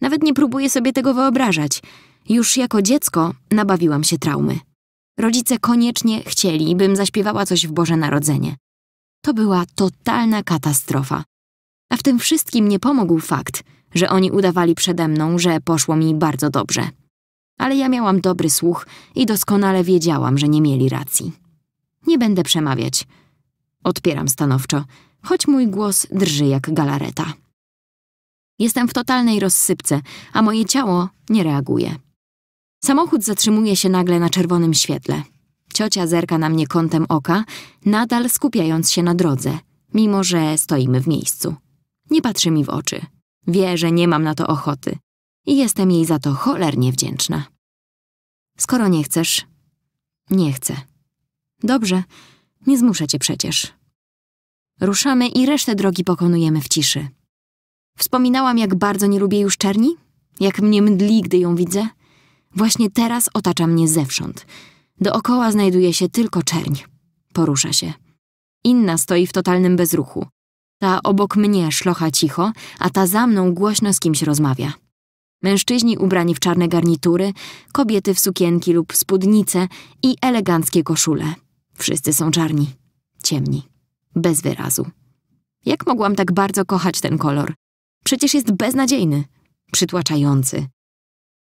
Nawet nie próbuję sobie tego wyobrażać. Już jako dziecko nabawiłam się traumy. Rodzice koniecznie chcieli, bym zaśpiewała coś w Boże Narodzenie. To była totalna katastrofa. A w tym wszystkim nie pomógł fakt, że oni udawali przede mną, że poszło mi bardzo dobrze. Ale ja miałam dobry słuch i doskonale wiedziałam, że nie mieli racji. Nie będę przemawiać. Odpieram stanowczo, choć mój głos drży jak galareta. Jestem w totalnej rozsypce, a moje ciało nie reaguje. Samochód zatrzymuje się nagle na czerwonym świetle. Ciocia zerka na mnie kątem oka, nadal skupiając się na drodze, mimo że stoimy w miejscu. Nie patrzy mi w oczy. Wie, że nie mam na to ochoty. I jestem jej za to cholernie wdzięczna. Skoro nie chcesz... Nie chcę. Dobrze, nie zmuszę cię przecież. Ruszamy i resztę drogi pokonujemy w ciszy. Wspominałam, jak bardzo nie lubię już czerni? Jak mnie mdli, gdy ją widzę? Właśnie teraz otacza mnie zewsząd. Dookoła znajduje się tylko czerń. Porusza się. Inna stoi w totalnym bezruchu. Ta obok mnie szlocha cicho, a ta za mną głośno z kimś rozmawia. Mężczyźni ubrani w czarne garnitury, kobiety w sukienki lub spódnice i eleganckie koszule. Wszyscy są czarni, ciemni, bez wyrazu. Jak mogłam tak bardzo kochać ten kolor? Przecież jest beznadziejny, przytłaczający,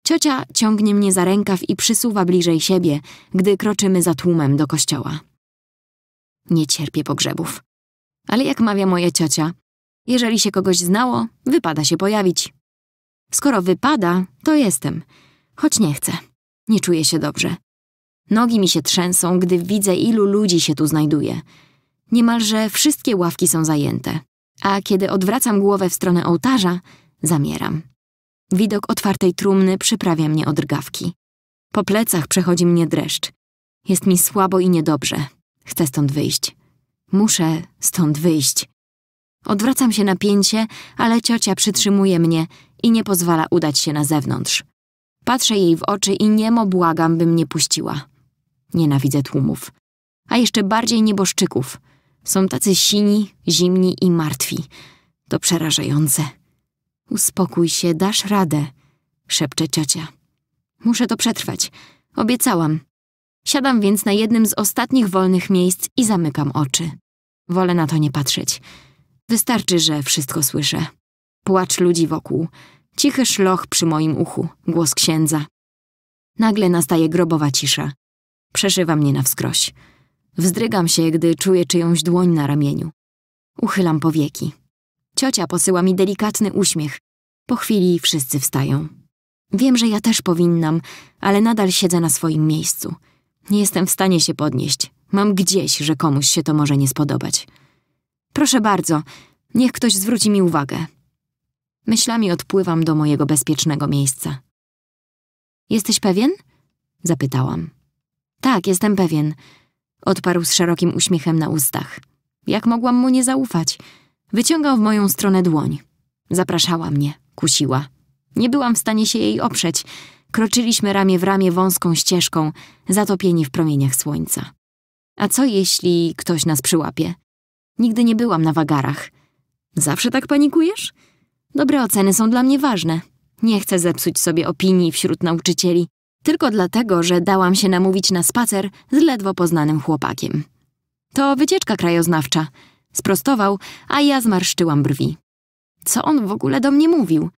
Ciocia ciągnie mnie za rękaw i przysuwa bliżej siebie, gdy kroczymy za tłumem do kościoła. Nie cierpię pogrzebów. Ale jak mawia moja ciocia, jeżeli się kogoś znało, wypada się pojawić. Skoro wypada, to jestem. Choć nie chcę. Nie czuję się dobrze. Nogi mi się trzęsą, gdy widzę, ilu ludzi się tu znajduje. Niemalże wszystkie ławki są zajęte, a kiedy odwracam głowę w stronę ołtarza, zamieram. Widok otwartej trumny przyprawia mnie o drgawki. Po plecach przechodzi mnie dreszcz. Jest mi słabo i niedobrze. Chcę stąd wyjść. Muszę stąd wyjść. Odwracam się na pięcie, ale ciocia przytrzymuje mnie i nie pozwala udać się na zewnątrz. Patrzę jej w oczy i niemo błagam, by mnie puściła. Nienawidzę tłumów. A jeszcze bardziej nieboszczyków. Są tacy sini, zimni i martwi. To przerażające. Uspokój się, dasz radę, szepcze ciocia. Muszę to przetrwać. Obiecałam. Siadam więc na jednym z ostatnich wolnych miejsc i zamykam oczy. Wolę na to nie patrzeć. Wystarczy, że wszystko słyszę. Płacz ludzi wokół. Cichy szloch przy moim uchu. Głos księdza. Nagle nastaje grobowa cisza. Przeszywa mnie na wskroś. Wzdrygam się, gdy czuję czyjąś dłoń na ramieniu. Uchylam powieki. Ciocia posyła mi delikatny uśmiech. Po chwili wszyscy wstają. Wiem, że ja też powinnam, ale nadal siedzę na swoim miejscu. Nie jestem w stanie się podnieść. Mam gdzieś, że komuś się to może nie spodobać. Proszę bardzo, niech ktoś zwróci mi uwagę. Myślami odpływam do mojego bezpiecznego miejsca. Jesteś pewien? Zapytałam. Tak, jestem pewien. Odparł z szerokim uśmiechem na ustach. Jak mogłam mu nie zaufać? Wyciągał w moją stronę dłoń. Zapraszała mnie, kusiła. Nie byłam w stanie się jej oprzeć. Kroczyliśmy ramię w ramię wąską ścieżką, zatopieni w promieniach słońca. A co jeśli ktoś nas przyłapie? Nigdy nie byłam na wagarach. Zawsze tak panikujesz? Dobre oceny są dla mnie ważne. Nie chcę zepsuć sobie opinii wśród nauczycieli, tylko dlatego, że dałam się namówić na spacer z ledwo poznanym chłopakiem. To wycieczka krajoznawcza. Sprostował, a ja zmarszczyłam brwi. Co on w ogóle do mnie mówił?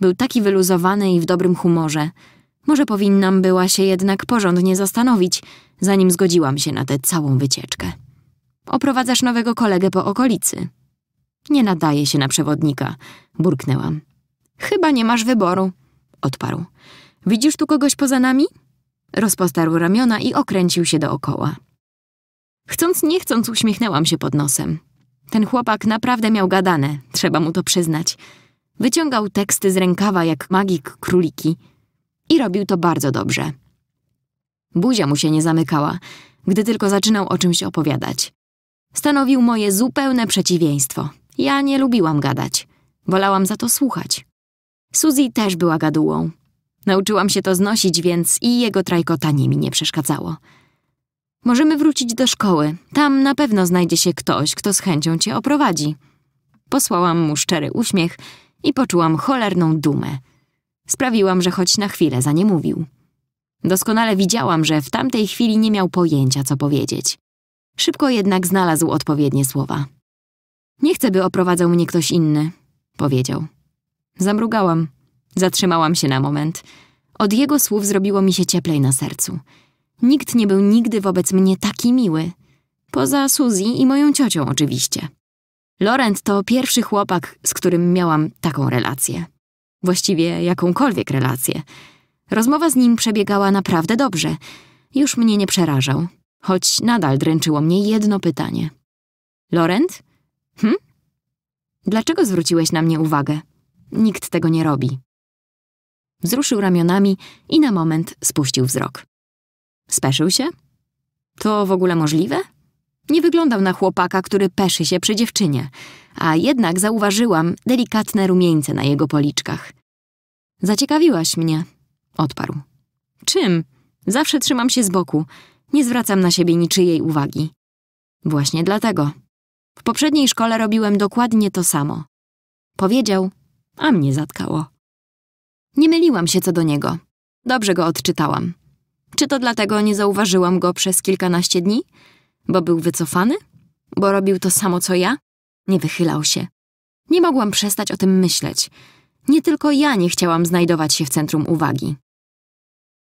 Był taki wyluzowany i w dobrym humorze. Może powinnam była się jednak porządnie zastanowić, zanim zgodziłam się na tę całą wycieczkę. Oprowadzasz nowego kolegę po okolicy. Nie nadaje się na przewodnika, burknęłam. Chyba nie masz wyboru, odparł. Widzisz tu kogoś poza nami? Rozpostarł ramiona i okręcił się dookoła. Chcąc nie chcąc uśmiechnęłam się pod nosem. Ten chłopak naprawdę miał gadane, trzeba mu to przyznać. Wyciągał teksty z rękawa jak magik króliki i robił to bardzo dobrze. Buzia mu się nie zamykała, gdy tylko zaczynał o czymś opowiadać. Stanowił moje zupełne przeciwieństwo. Ja nie lubiłam gadać. Wolałam za to słuchać. Suzy też była gadułą. Nauczyłam się to znosić, więc i jego trajkotanie mi nie przeszkadzało. Możemy wrócić do szkoły. Tam na pewno znajdzie się ktoś, kto z chęcią cię oprowadzi. Posłałam mu szczery uśmiech i poczułam cholerną dumę. Sprawiłam, że choć na chwilę za nie mówił. Doskonale widziałam, że w tamtej chwili nie miał pojęcia, co powiedzieć. Szybko jednak znalazł odpowiednie słowa. Nie chcę, by oprowadzał mnie ktoś inny, powiedział. Zamrugałam. Zatrzymałam się na moment. Od jego słów zrobiło mi się cieplej na sercu. Nikt nie był nigdy wobec mnie taki miły. Poza Suzy i moją ciocią oczywiście. Laurent to pierwszy chłopak, z którym miałam taką relację. Właściwie jakąkolwiek relację. Rozmowa z nim przebiegała naprawdę dobrze. Już mnie nie przerażał, choć nadal dręczyło mnie jedno pytanie. Laurent? Hm? Dlaczego zwróciłeś na mnie uwagę? Nikt tego nie robi. Wzruszył ramionami i na moment spuścił wzrok. Speszył się? To w ogóle możliwe? Nie wyglądał na chłopaka, który peszy się przy dziewczynie, a jednak zauważyłam delikatne rumieńce na jego policzkach. Zaciekawiłaś mnie, odparł. Czym? Zawsze trzymam się z boku. Nie zwracam na siebie niczyjej uwagi. Właśnie dlatego. W poprzedniej szkole robiłem dokładnie to samo. Powiedział, a mnie zatkało. Nie myliłam się co do niego. Dobrze go odczytałam. Czy to dlatego nie zauważyłam go przez kilkanaście dni? Bo był wycofany? Bo robił to samo co ja? Nie wychylał się. Nie mogłam przestać o tym myśleć. Nie tylko ja nie chciałam znajdować się w centrum uwagi.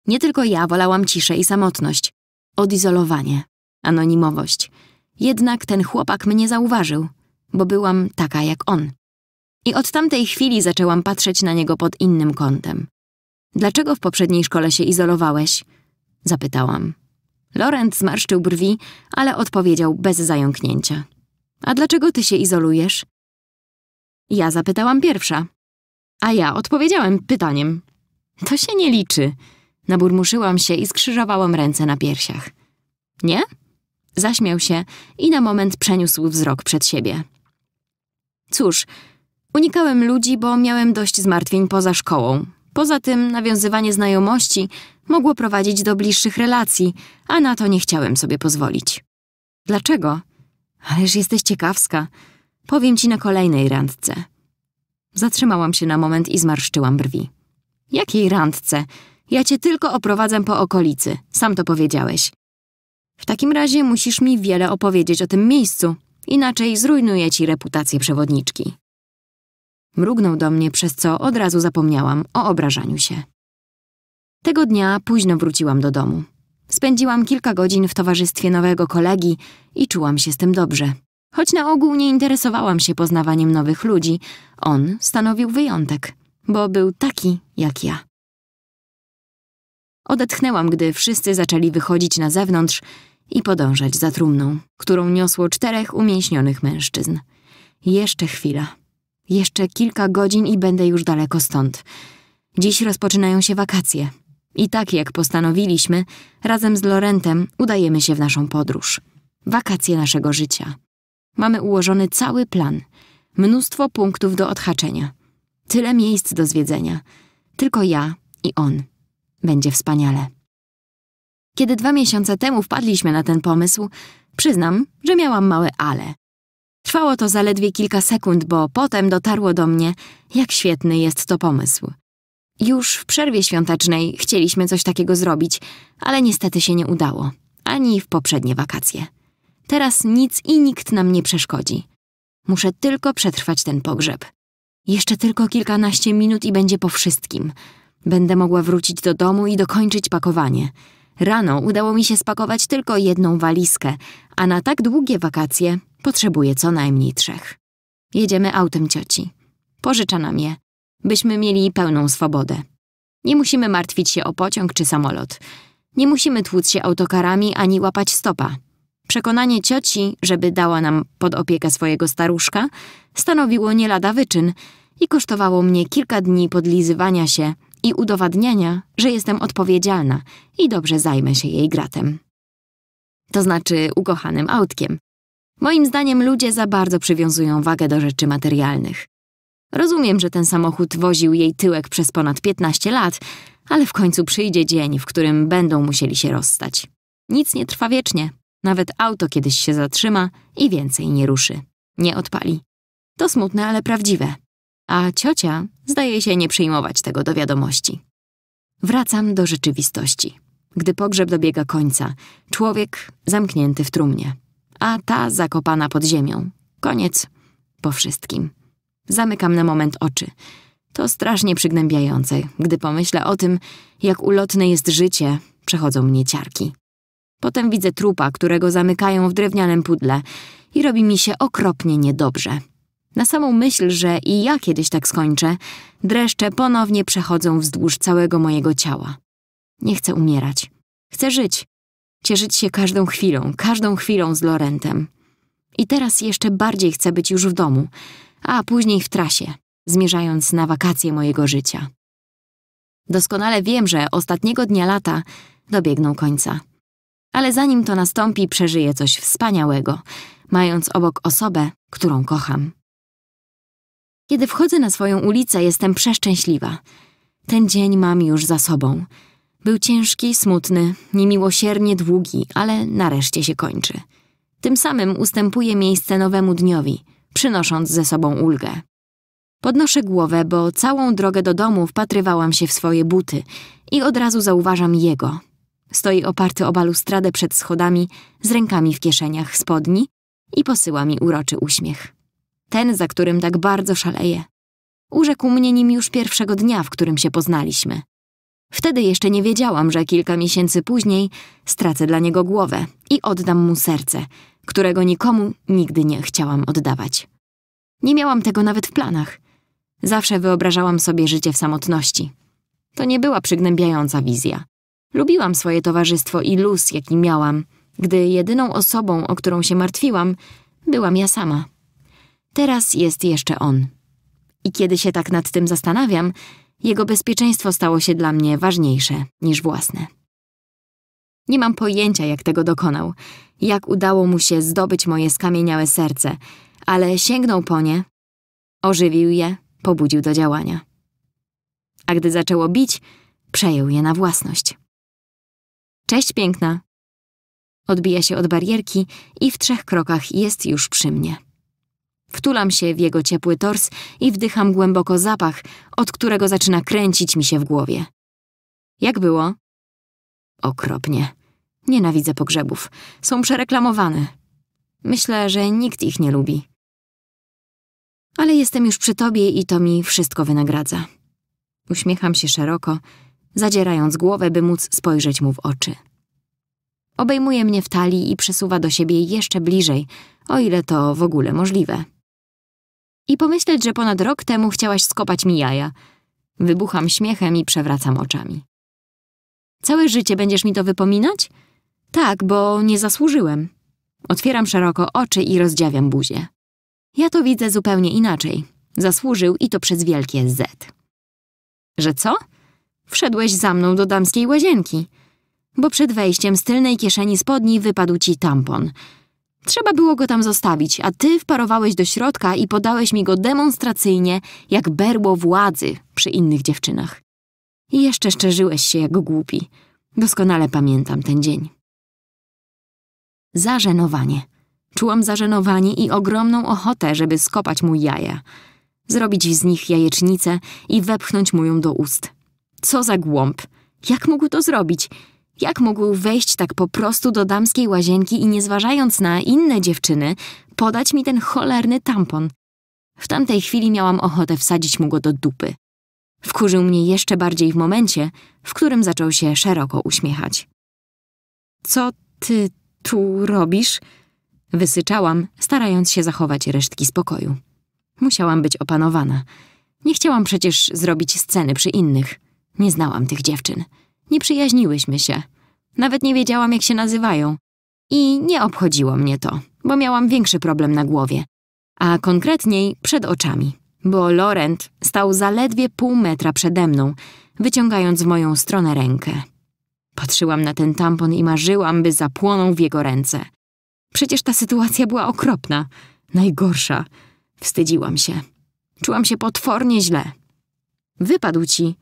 Nie tylko ja wolałam ciszę i samotność, odizolowanie, anonimowość. Jednak ten chłopak mnie zauważył, bo byłam taka jak on. I od tamtej chwili zaczęłam patrzeć na niego pod innym kątem. Dlaczego w poprzedniej szkole się izolowałeś? Zapytałam. Laurent zmarszczył brwi, ale odpowiedział bez zająknięcia. A dlaczego ty się izolujesz? Ja zapytałam pierwsza. A ja odpowiedziałem pytaniem. To się nie liczy. Naburmuszyłam się i skrzyżowałam ręce na piersiach. Nie? Zaśmiał się i na moment przeniósł wzrok przed siebie. Cóż, unikałem ludzi, bo miałem dość zmartwień poza szkołą. Poza tym nawiązywanie znajomości mogło prowadzić do bliższych relacji, a na to nie chciałem sobie pozwolić. Dlaczego? Ależ jesteś ciekawska. Powiem ci na kolejnej randce. Zatrzymałam się na moment i zmarszczyłam brwi. Jakiej randce? Ja cię tylko oprowadzę po okolicy. Sam to powiedziałeś. W takim razie musisz mi wiele opowiedzieć o tym miejscu, inaczej zrujnuję ci reputację przewodniczki. Mrugnął do mnie, przez co od razu zapomniałam o obrażaniu się. Tego dnia późno wróciłam do domu. Spędziłam kilka godzin w towarzystwie nowego kolegi i czułam się z tym dobrze. Choć na ogół nie interesowałam się poznawaniem nowych ludzi, on stanowił wyjątek, bo był taki jak ja. Odetchnęłam, gdy wszyscy zaczęli wychodzić na zewnątrz i podążać za trumną, którą niosło czterech umięśnionych mężczyzn. Jeszcze chwila. Jeszcze kilka godzin i będę już daleko stąd. Dziś rozpoczynają się wakacje. I tak jak postanowiliśmy, razem z Lorentem udajemy się w naszą podróż. Wakacje naszego życia. Mamy ułożony cały plan. Mnóstwo punktów do odhaczenia. Tyle miejsc do zwiedzenia. Tylko ja i on. Będzie wspaniale. Kiedy dwa miesiące temu wpadliśmy na ten pomysł, przyznam, że miałam małe ale. Trwało to zaledwie kilka sekund, bo potem dotarło do mnie, jak świetny jest to pomysł. Już w przerwie świątecznej chcieliśmy coś takiego zrobić, ale niestety się nie udało, ani w poprzednie wakacje. Teraz nic i nikt nam nie przeszkodzi. Muszę tylko przetrwać ten pogrzeb. Jeszcze tylko kilkanaście minut i będzie po wszystkim. Będę mogła wrócić do domu i dokończyć pakowanie. Rano udało mi się spakować tylko jedną walizkę, a na tak długie wakacje potrzebuję co najmniej trzech. Jedziemy autem cioci. Pożycza nam je byśmy mieli pełną swobodę. Nie musimy martwić się o pociąg czy samolot. Nie musimy tłuc się autokarami ani łapać stopa. Przekonanie cioci, żeby dała nam pod opiekę swojego staruszka, stanowiło nie lada wyczyn i kosztowało mnie kilka dni podlizywania się i udowadniania, że jestem odpowiedzialna i dobrze zajmę się jej gratem. To znaczy ukochanym autkiem. Moim zdaniem ludzie za bardzo przywiązują wagę do rzeczy materialnych. Rozumiem, że ten samochód woził jej tyłek przez ponad 15 lat, ale w końcu przyjdzie dzień, w którym będą musieli się rozstać. Nic nie trwa wiecznie. Nawet auto kiedyś się zatrzyma i więcej nie ruszy. Nie odpali. To smutne, ale prawdziwe. A ciocia zdaje się nie przyjmować tego do wiadomości. Wracam do rzeczywistości. Gdy pogrzeb dobiega końca, człowiek zamknięty w trumnie, a ta zakopana pod ziemią. Koniec po wszystkim. Zamykam na moment oczy. To strasznie przygnębiające, gdy pomyślę o tym, jak ulotne jest życie, przechodzą mnie ciarki. Potem widzę trupa, którego zamykają w drewnianym pudle i robi mi się okropnie niedobrze. Na samą myśl, że i ja kiedyś tak skończę, dreszcze ponownie przechodzą wzdłuż całego mojego ciała. Nie chcę umierać. Chcę żyć. Cieszyć się każdą chwilą, każdą chwilą z Lorentem. I teraz jeszcze bardziej chcę być już w domu a później w trasie, zmierzając na wakacje mojego życia. Doskonale wiem, że ostatniego dnia lata dobiegną końca. Ale zanim to nastąpi, przeżyję coś wspaniałego, mając obok osobę, którą kocham. Kiedy wchodzę na swoją ulicę, jestem przeszczęśliwa. Ten dzień mam już za sobą. Był ciężki, smutny, niemiłosiernie długi, ale nareszcie się kończy. Tym samym ustępuje miejsce nowemu dniowi – przynosząc ze sobą ulgę. Podnoszę głowę, bo całą drogę do domu wpatrywałam się w swoje buty i od razu zauważam jego. Stoi oparty o balustradę przed schodami, z rękami w kieszeniach spodni i posyła mi uroczy uśmiech. Ten, za którym tak bardzo szaleję. Urzekł mnie nim już pierwszego dnia, w którym się poznaliśmy. Wtedy jeszcze nie wiedziałam, że kilka miesięcy później stracę dla niego głowę i oddam mu serce, którego nikomu nigdy nie chciałam oddawać. Nie miałam tego nawet w planach. Zawsze wyobrażałam sobie życie w samotności. To nie była przygnębiająca wizja. Lubiłam swoje towarzystwo i luz, jaki miałam, gdy jedyną osobą, o którą się martwiłam, byłam ja sama. Teraz jest jeszcze on. I kiedy się tak nad tym zastanawiam, jego bezpieczeństwo stało się dla mnie ważniejsze niż własne. Nie mam pojęcia, jak tego dokonał, jak udało mu się zdobyć moje skamieniałe serce, ale sięgnął po nie, ożywił je, pobudził do działania. A gdy zaczęło bić, przejął je na własność. Cześć piękna. Odbija się od barierki i w trzech krokach jest już przy mnie. Wtulam się w jego ciepły tors i wdycham głęboko zapach, od którego zaczyna kręcić mi się w głowie. Jak było? Okropnie. Nienawidzę pogrzebów. Są przereklamowane. Myślę, że nikt ich nie lubi. Ale jestem już przy tobie i to mi wszystko wynagradza. Uśmiecham się szeroko, zadzierając głowę, by móc spojrzeć mu w oczy. Obejmuje mnie w talii i przesuwa do siebie jeszcze bliżej, o ile to w ogóle możliwe. I pomyśleć, że ponad rok temu chciałaś skopać mi jaja. Wybucham śmiechem i przewracam oczami. Całe życie będziesz mi to wypominać? Tak, bo nie zasłużyłem. Otwieram szeroko oczy i rozdziawiam buzię. Ja to widzę zupełnie inaczej. Zasłużył i to przez wielkie Z. Że co? Wszedłeś za mną do damskiej łazienki. Bo przed wejściem z tylnej kieszeni spodni wypadł ci tampon. Trzeba było go tam zostawić, a ty wparowałeś do środka i podałeś mi go demonstracyjnie, jak berło władzy przy innych dziewczynach. I jeszcze szczerzyłeś się jak głupi. Doskonale pamiętam ten dzień. Zażenowanie. Czułam zażenowanie i ogromną ochotę, żeby skopać mu jaja. Zrobić z nich jajecznicę i wepchnąć mu ją do ust. Co za głąb. Jak mógł to zrobić? Jak mógł wejść tak po prostu do damskiej łazienki i nie zważając na inne dziewczyny, podać mi ten cholerny tampon? W tamtej chwili miałam ochotę wsadzić mu go do dupy. Wkurzył mnie jeszcze bardziej w momencie, w którym zaczął się szeroko uśmiechać. Co ty tu robisz? Wysyczałam, starając się zachować resztki spokoju. Musiałam być opanowana. Nie chciałam przecież zrobić sceny przy innych. Nie znałam tych dziewczyn. Nie przyjaźniłyśmy się. Nawet nie wiedziałam, jak się nazywają. I nie obchodziło mnie to, bo miałam większy problem na głowie, a konkretniej przed oczami bo Laurent stał zaledwie pół metra przede mną, wyciągając w moją stronę rękę. Patrzyłam na ten tampon i marzyłam, by zapłonął w jego ręce. Przecież ta sytuacja była okropna, najgorsza. Wstydziłam się. Czułam się potwornie źle. Wypadł ci.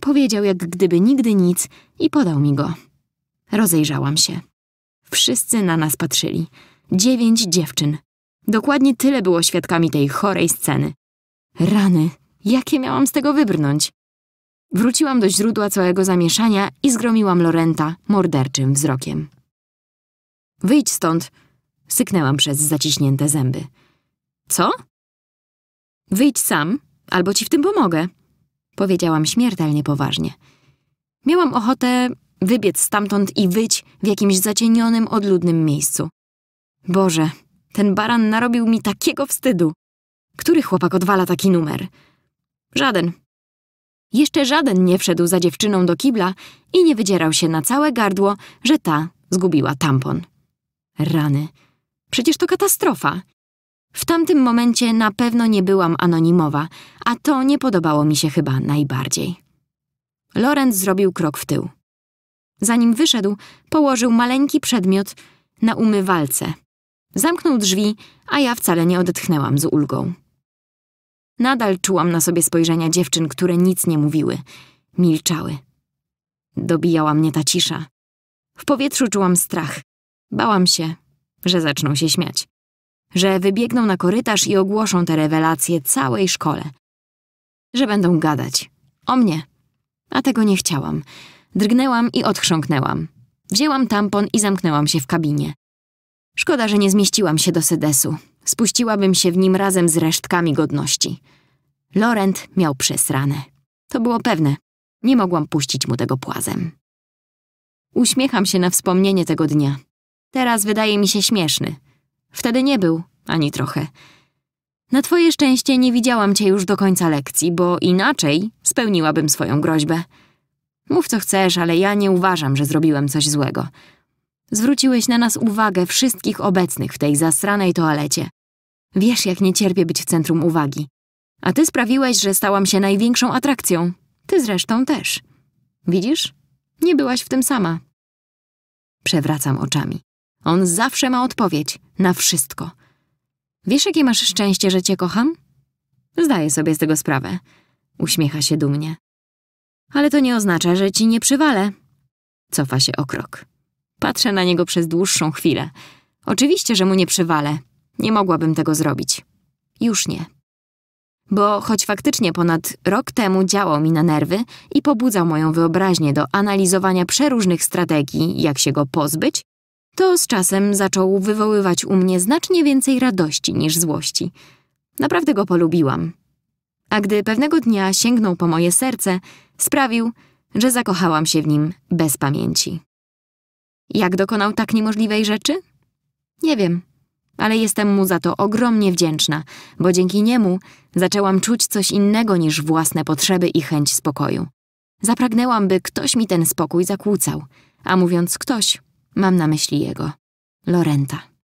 Powiedział jak gdyby nigdy nic i podał mi go. Rozejrzałam się. Wszyscy na nas patrzyli. Dziewięć dziewczyn. Dokładnie tyle było świadkami tej chorej sceny. Rany, jakie miałam z tego wybrnąć? Wróciłam do źródła całego zamieszania i zgromiłam Lorenta morderczym wzrokiem. Wyjdź stąd! Syknęłam przez zaciśnięte zęby. Co? Wyjdź sam, albo ci w tym pomogę, powiedziałam śmiertelnie poważnie. Miałam ochotę wybiec stamtąd i wyć w jakimś zacienionym, odludnym miejscu. Boże, ten baran narobił mi takiego wstydu. Który chłopak odwala taki numer? Żaden. Jeszcze żaden nie wszedł za dziewczyną do kibla i nie wydzierał się na całe gardło, że ta zgubiła tampon. Rany. Przecież to katastrofa. W tamtym momencie na pewno nie byłam anonimowa, a to nie podobało mi się chyba najbardziej. Lorenz zrobił krok w tył. Zanim wyszedł, położył maleńki przedmiot na umywalce. Zamknął drzwi, a ja wcale nie odetchnęłam z ulgą. Nadal czułam na sobie spojrzenia dziewczyn, które nic nie mówiły. Milczały. Dobijała mnie ta cisza. W powietrzu czułam strach. Bałam się, że zaczną się śmiać. Że wybiegną na korytarz i ogłoszą te rewelacje całej szkole. Że będą gadać. O mnie. A tego nie chciałam. Drgnęłam i odchrząknęłam. Wzięłam tampon i zamknęłam się w kabinie. Szkoda, że nie zmieściłam się do sedesu. Spuściłabym się w nim razem z resztkami godności. Laurent miał przesrane. To było pewne. Nie mogłam puścić mu tego płazem. Uśmiecham się na wspomnienie tego dnia. Teraz wydaje mi się śmieszny. Wtedy nie był, ani trochę. Na twoje szczęście nie widziałam cię już do końca lekcji, bo inaczej spełniłabym swoją groźbę. Mów co chcesz, ale ja nie uważam, że zrobiłem coś złego. Zwróciłeś na nas uwagę wszystkich obecnych w tej zasranej toalecie. Wiesz, jak nie cierpię być w centrum uwagi. A ty sprawiłeś, że stałam się największą atrakcją. Ty zresztą też. Widzisz? Nie byłaś w tym sama. Przewracam oczami. On zawsze ma odpowiedź na wszystko. Wiesz, jakie masz szczęście, że cię kocham? Zdaję sobie z tego sprawę. Uśmiecha się dumnie. Ale to nie oznacza, że ci nie przywalę. Cofa się o krok. Patrzę na niego przez dłuższą chwilę. Oczywiście, że mu nie przywalę. Nie mogłabym tego zrobić. Już nie. Bo choć faktycznie ponad rok temu działał mi na nerwy i pobudzał moją wyobraźnię do analizowania przeróżnych strategii, jak się go pozbyć, to z czasem zaczął wywoływać u mnie znacznie więcej radości niż złości. Naprawdę go polubiłam. A gdy pewnego dnia sięgnął po moje serce, sprawił, że zakochałam się w nim bez pamięci. Jak dokonał tak niemożliwej rzeczy? Nie wiem, ale jestem mu za to ogromnie wdzięczna, bo dzięki niemu zaczęłam czuć coś innego niż własne potrzeby i chęć spokoju. Zapragnęłam, by ktoś mi ten spokój zakłócał, a mówiąc ktoś, mam na myśli jego, Lorenta.